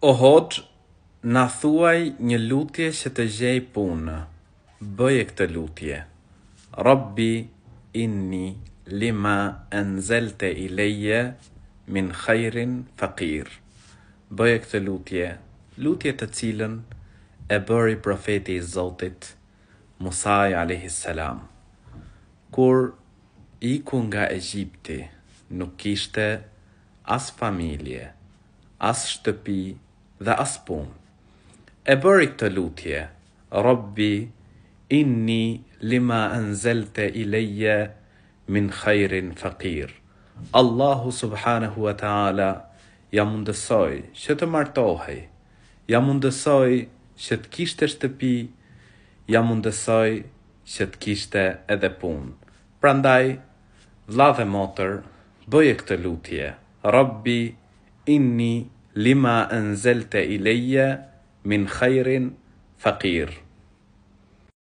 O hoqë, në thuaj një lutje që të gjej punë, bëje këtë lutje. Rabbi, inni, lima, enzelte i leje, min khajrin, fakir. Bëje këtë lutje, lutje të cilën e bëri profeti i Zotit, Musaj a.s. Kur i ku nga Egypti, nuk ishte as familje, as shtëpi, dhe as pun. E bëri këtë lutje, Rabbi, inni lima anzelte i leje min khajrin fakir. Allahu subhanahu wa ta'ala ja mundësoj që të martohej, ja mundësoj që të kishte shtëpi, ja mundësoj që të kishte edhe pun. Prandaj, vla dhe motër, bëje këtë lutje, Rabbi, inni lima لما انزلت الي من خير فقير